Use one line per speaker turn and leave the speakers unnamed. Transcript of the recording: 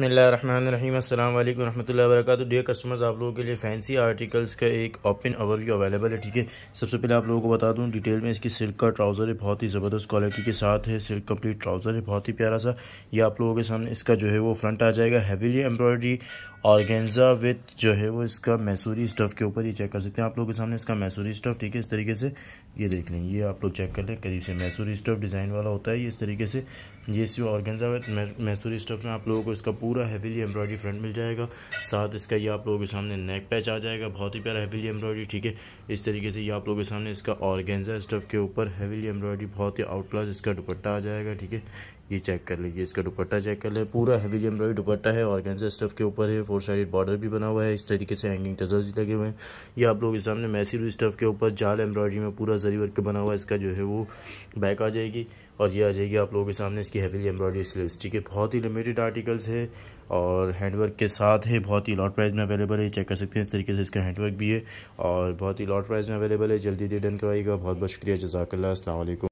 बसमीम अल्लाम work customers आप लोगों के लिए फैंसी आर्टिकल्स का एक ओपन व्यू अवेलेबल है ठीक है सबसे पहले आप लोगों को बता दूं डिटेल में इसकी सिल्क का ट्राउज़र है बहुत ही ज़बरदस्त क्वालिटी के साथ है सिल्क कंप्लीट ट्राउज़र है बहुत ही प्यारा सा ये आप लोगों के सामने इसका जो है वो फ्रंट आ जाएगा हैवीली एम्ब्रॉयडरी ऑर्गेंजा विथ जो है वो इसका मैसूरी स्टफ़ के ऊपर ही चेक कर सकते हैं आप लोगों के सामने इसका मैसूरी स्टफ़ ठीक है इस तरीके से ये देख लें ये आप लोग चेक कर लें करीब से मैसूरी स्टफ़ डिज़ाइन वाला होता है ये इस तरीके से ये सी ऑर्गेन्जा विथ मैसूरी स्टफ़ में आप लोगों को इसका पूरा हैवीली एम्ब्रॉयडरी फ्रंट मिल जाएगा साथ इसका ये आप लोगों के सामने नेक पैच आ जाएगा बहुत ही प्यारा हैवीली एम्ब्रॉयडरी ठीक है इस तरीके से ये आप लोगों के सामने इसका ऑर्गेन्जा स्टफ़ के ऊपर हैवीली एम्ब्रॉयडरी बहुत ही आउट क्लास इसका दुपट्टा आ जाएगा ठीक है ये चेक कर लीजिए इसका दुपट्टा चेक कर लें पूरा हेवीली एम्ब्रॉयडरी दुपट्टा है ऑर्गेन्जा स्टफ़ के ऊपर है फोर साइड बॉर्डर भी बना हुआ है इस तरीके से हैंगिंग टजर्स भी लगे हुए हैं ये आप लोग के सामने मैसिव स्टफ़ के ऊपर जाल एम्ब्रॉयडरी में पूरा जरी वर्क बना हुआ है इसका जो है वो बैक आ जाएगी और ये आ जाएगी आप लोगों के सामने इसकी हैवीली एम्ब्रॉयडरी स्लीव्स ठीक है बहुत ही लिमिटेड आर्टिकल्स है और हैंडवर्क के साथ है बहुत ही लॉट प्राइस में अवेलेबल है चेक कर सकते हैं इस तरीके से इसका हैंडवर्क भी है और बहुत ही लॉट प्राइस में अवेलेबल है जल्दी जल्दी डन करवाइएगा बहुत बहुत शुक्रिया जजाकल्ला असल